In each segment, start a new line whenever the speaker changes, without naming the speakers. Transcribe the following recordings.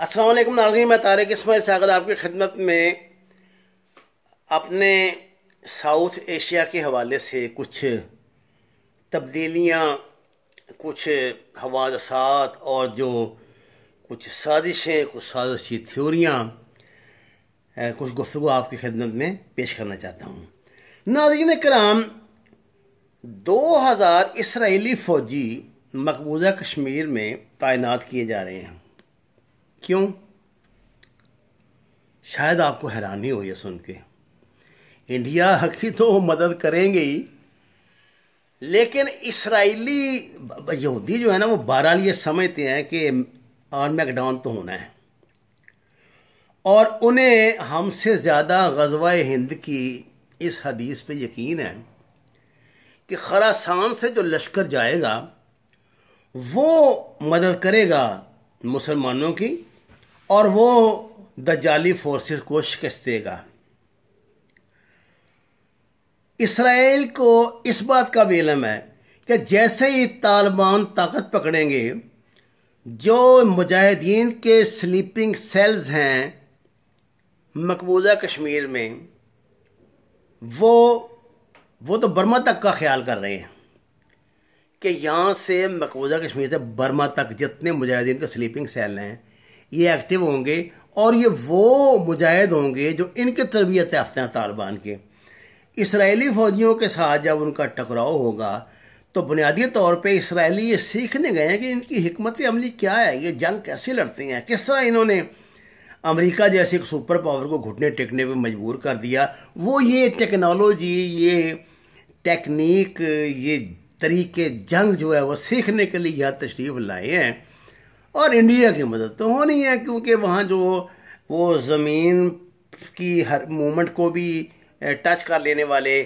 असलम नाजीन मैं तारक इसमाइल सागर आपकी खिदमत में अपने साउथ एशिया के हवाले से कुछ तब्दीलियाँ कुछ हवादसात और जो कुछ साजिशें कुछ साजिशी थ्योरियाँ कुछ गुफ्तु आपकी खिदमत में पेश करना चाहता हूँ नाजीन कराम दो हज़ार इसराइली फ़ौजी मकबूजा कश्मीर में तैनात किए जा रहे हैं क्यों शायद आपको हैरानी हो यह सुन के इंडिया हकी तो मदद करेंगे ही लेकिन इसराइली यहूदी जो है ना वो बहरहाल ये समझते हैं कि आर्म मैकडाउन तो होना है और उन्हें हमसे ज़्यादा गजवा हिंद की इस हदीस पे यकीन है कि खरासान से जो लश्कर जाएगा वो मदद करेगा मुसलमानों की और वो द जाली फोर्सेस को शिकस्त देगा इसराइल को इस बात का भी इलम है कि जैसे ही तालिबान ताकत पकड़ेंगे जो मुजाहिदीन के स्लीपिंग सेल्स हैं मकबूजा कश्मीर में वो वो तो बर्मा तक का ख्याल कर रहे हैं कि यहाँ से मकबूजा कश्मीर से बर्मा तक जितने मुजाहिदीन के स्लीपिंग सेल हैं ये एक्टिव होंगे और ये वो मुजाहिद होंगे जो इनके तरबियत याफ्ते हैं तालिबान के इसराइली फौजियों के साथ जब उनका टकराव होगा तो बुनियादी तौर पर इसराइली ये सीखने गए हैं कि इनकी हमत अमली क्या है ये जंग कैसे लड़ते हैं किस तरह इन्होंने अमेरिका जैसे एक सुपर पावर को घुटने टेकने पर मजबूर कर दिया वो ये टेक्नोलॉजी ये टेक्निक ये तरीके जंग जो है वो सीखने के लिए यहाँ तशरीफ़ लाए हैं और इंडिया की मदद तो होनी है क्योंकि वहाँ जो वो ज़मीन की हर मोमेंट को भी टच कर लेने वाले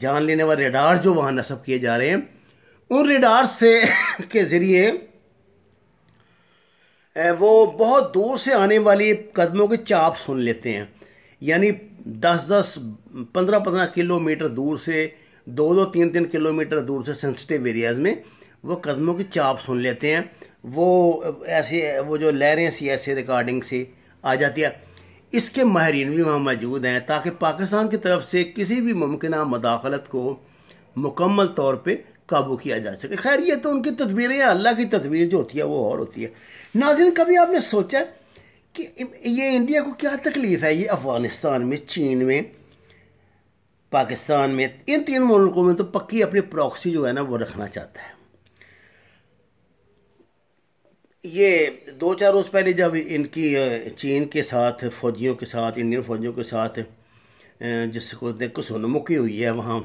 जान लेने वाले रेडार जो वहाँ नस्ब किए जा रहे हैं उन रेडार से के ज़रिए वो बहुत दूर से आने वाली कदमों के चाप सुन लेते हैं यानी दस दस पंद्रह पंद्रह किलोमीटर दूर से दो दो तीन तीन किलोमीटर दूर से सेंसिटिव एरियाज में वो कदमों की चाप सुन लेते हैं वो ऐसे वो जो लहरें सी ऐसे रिकॉर्डिंग से आ जाती है इसके माहरीन भी वहाँ मौजूद हैं ताकि पाकिस्तान की तरफ से किसी भी मुमकिन मदाखलत को मुकम्मल तौर पर काबू किया जा सके खैर ये तो उनकी तस्वीरें या अल्लाह की तस्वीर जो होती है वो और होती है नाजिन कभी आपने सोचा कि ये इंडिया को क्या तकलीफ़ है ये अफ़गानिस्तान में चीन में पाकिस्तान में इन तीन मुल्कों में तो पक्की अपनी प्रॉक्सी जो है ना वो रखना चाहता है ये दो चार रोज़ पहले जब इनकी चीन के साथ फ़ौजियों के साथ इंडियन फ़ौजियों के साथ जिसको देखो सोनमुखी हुई है वहाँ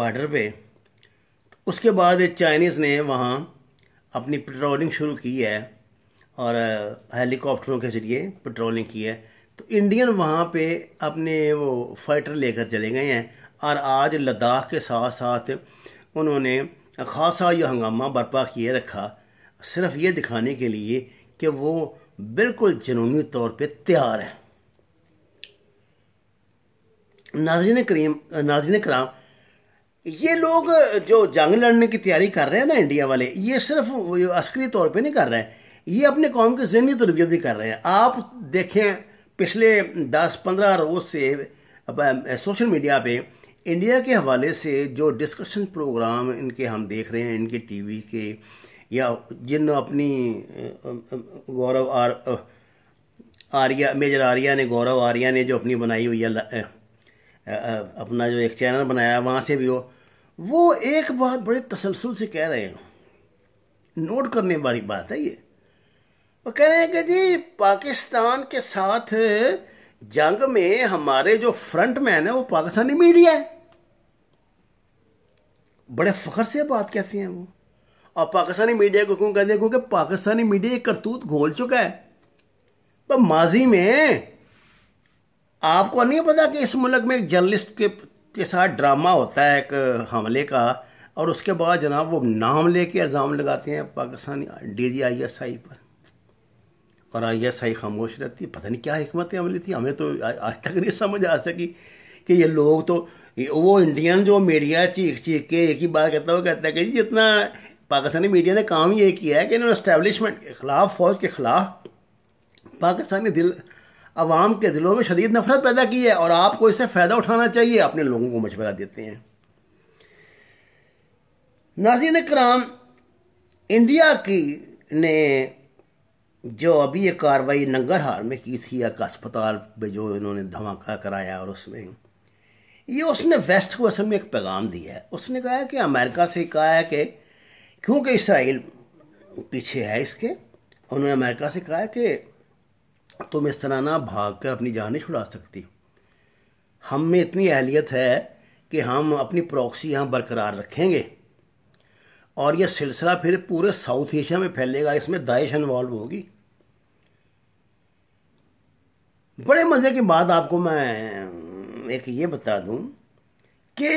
बॉर्डर पे तो उसके बाद चाइनीज़ ने वहाँ अपनी पेट्रोलिंग शुरू की है और हेलीकॉप्टरों के ज़रिए पेट्रोलिंग की है तो इंडियन वहाँ पे अपने वो फाइटर लेकर चले गए हैं और आज लद्दाख के साथ साथ उन्होंने खासा यह हंगामा बर्पा किए रखा सिर्फ ये दिखाने के लिए कि वो बिल्कुल जुनूनी तौर पे तैयार है नाजरीन करीम नाजरीन कराम ये लोग जो जंग लड़ने की तैयारी कर रहे हैं ना इंडिया वाले ये सिर्फ अस्करी तौर पे नहीं कर रहे हैं ये अपने कौम की जहनी तरबियत भी कर रहे हैं आप देखें पिछले दस पंद्रह रोज़ से सोशल मीडिया पे इंडिया के हवाले से जो डिस्कशन प्रोग्राम इनके हम देख रहे हैं इनके टीवी के या जिन अपनी गौरव आर आर्या मेजर आर्या ने गौरव आर्या ने जो अपनी बनाई हुई है अपना जो एक चैनल बनाया वहाँ से भी हो वो एक बात बड़े तसलसल से कह रहे हैं नोट करने वाली बात है ये वो कह रहे हैं कि जी पाकिस्तान के साथ जंग में हमारे जो फ्रंट मैन है वो पाकिस्तानी मीडिया है बड़े फख्र से बात कहते हैं वो और पाकिस्तानी मीडिया को क्यों कहते हैं क्योंकि पाकिस्तानी मीडिया एक करतूत घोल चुका है पर माजी में आपको नहीं पता कि इस मुल्क में एक जर्नलिस्ट के, के साथ ड्रामा होता है एक हमले का और उसके बाद जनाब वो नाम लेके इल्ज़ाम लगाते हैं Pakistani D G I S I पर और आई एस आई खामोश रहती है पता नहीं क्या हमत अमली थी हमें तो आज तक नहीं समझ आ सकी कि ये लोग तो वो इंडियन जो मीडिया चीख चीख के एक ही बात कहता है वो कहता है कि जितना पाकिस्तानी मीडिया ने काम ये किया है कि इन्होंने इस्टेबलिशमेंट के ख़िलाफ़ फ़ौज के ख़िलाफ़ पाकिस्तानी दिल आवाम के दिलों में शदीद नफरत पैदा की है और आपको इससे फ़ायदा उठाना चाहिए अपने लोगों को मशवरा देते हैं नाजीन कराम इंडिया की ने जो अभी ये कार्रवाई नंगरहार में की थी एक अस्पताल पे जो इन्होंने धमाका कराया और उसमें ये उसने वेस्ट को असल में एक पैगाम दिया है उसने कहा है कि अमेरिका से कहा है कि क्योंकि इसराइल पीछे है इसके उन्होंने अमेरिका से कहा कि तुम इस तरह ना भाग कर अपनी जान नहीं छुड़ा सकती हम में इतनी अहलियत है कि हम अपनी प्रॉक्सी यहाँ बरकरार रखेंगे और यह सिलसिला फिर पूरे साउथ एशिया में फैलेगा इसमें दाइश इन्वॉल्व होगी बड़े मज़े के बाद आपको मैं एक ये बता दूं कि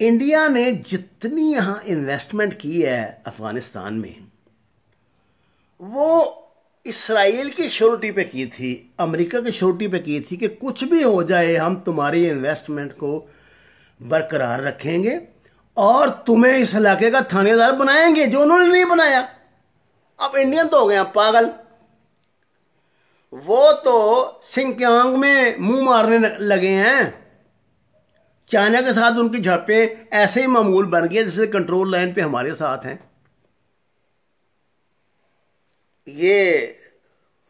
इंडिया ने जितनी यहां इन्वेस्टमेंट की है अफगानिस्तान में वो इसराइल की श्योरिटी पे की थी अमेरिका की श्योरिटी पे की थी कि कुछ भी हो जाए हम तुम्हारी इन्वेस्टमेंट को बरकरार रखेंगे और तुम्हें इस इलाके का थानेदार बनाएंगे जो उन्होंने नहीं बनाया अब इंडियन तो हो गया पागल वो तो सिंक्यांग में मुंह मारने लगे हैं चाइना के साथ उनकी झड़पें ऐसे ही मामूल बन गए जैसे कंट्रोल लाइन पे हमारे साथ हैं ये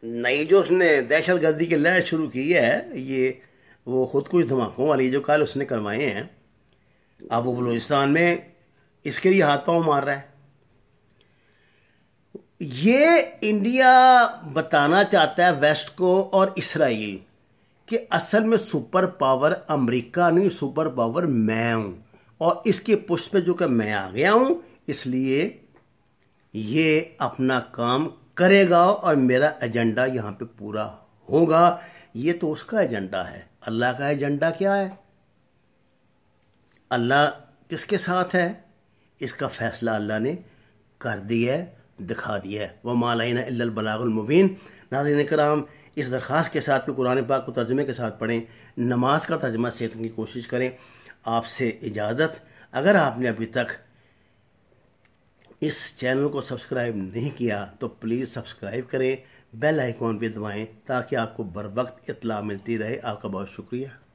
नई जो उसने दहशत गर्दी की लहर शुरू की है ये वो खुद कुछ धमाकों वाली जो कल उसने करवाए हैं अब वो बलूचिस्तान में इसके लिए हाथ पाँव मार रहा है ये इंडिया बताना चाहता है वेस्ट को और इसराइल कि असल में सुपर पावर अमेरिका नहीं सुपर पावर मैं हूं और इसके पुष्ट में जो कि मैं आ गया हूं इसलिए ये अपना काम करेगा और मेरा एजेंडा यहाँ पे पूरा होगा ये तो उसका एजेंडा है अल्लाह का एजेंडा क्या है अल्लाह किसके साथ है इसका फैसला अल्लाह ने कर दिया है दिखा दिया है वह मालाइन बलागुलमुबीन नाजिन कराम इस दरख्वास्त के साथ कि कुरान पाक को तर्जमे के साथ पढ़ें नमाज का तर्जमा सीखने की कोशिश करें आपसे इजाज़त अगर आपने अभी तक इस चैनल को सब्सक्राइब नहीं किया तो प्लीज़ सब्सक्राइब करें बेल आइकॉन भी दबाएँ ताकि आपको बर वक्त इतला मिलती रहे आपका बहुत शुक्रिया